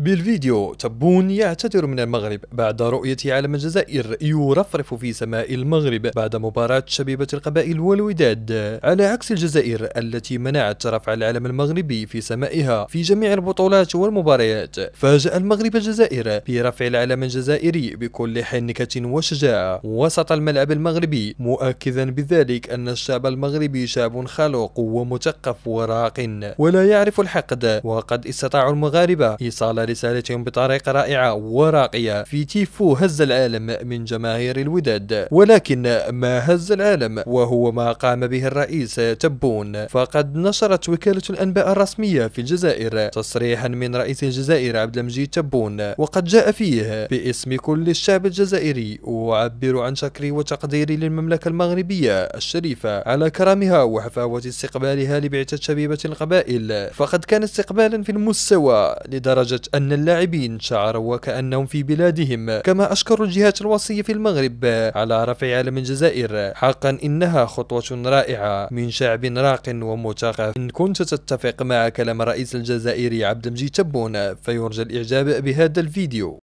بالفيديو تبون يعتذر من المغرب بعد رؤية علم الجزائر يرفرف في سماء المغرب بعد مباراة شبيبة القبائل والوداد على عكس الجزائر التي منعت رفع العلم المغربي في سمائها في جميع البطولات والمباريات فاجأ المغرب الجزائر برفع العلم الجزائري بكل حنكة وشجاعة وسط الملعب المغربي مؤكدا بذلك أن الشعب المغربي شعب خلوق ومثقف وراق ولا يعرف الحقد وقد استطاع المغاربة إيصال رسالتهم بطريقة رائعة وراقية في تيفو هز العالم من جماهير الوداد ولكن ما هز العالم وهو ما قام به الرئيس تبون فقد نشرت وكالة الأنباء الرسمية في الجزائر تصريحا من رئيس الجزائر عبد المجيد تبون وقد جاء فيه باسم كل الشعب الجزائري أعبر عن شكري وتقديري للمملكة المغربية الشريفة على كرمها وحفاوة استقبالها لبعثة شبيبة القبائل فقد كان استقبالا في المستوى لدرجة أن اللاعبين شعروا وكأنهم في بلادهم كما أشكروا الجهات الوصية في المغرب على رفع علم الجزائر حقا إنها خطوة رائعة من شعب راق ومثقف إن كنت تتفق مع كلام رئيس الجزائر عبد المجيد تبون فيرجى الإعجاب بهذا الفيديو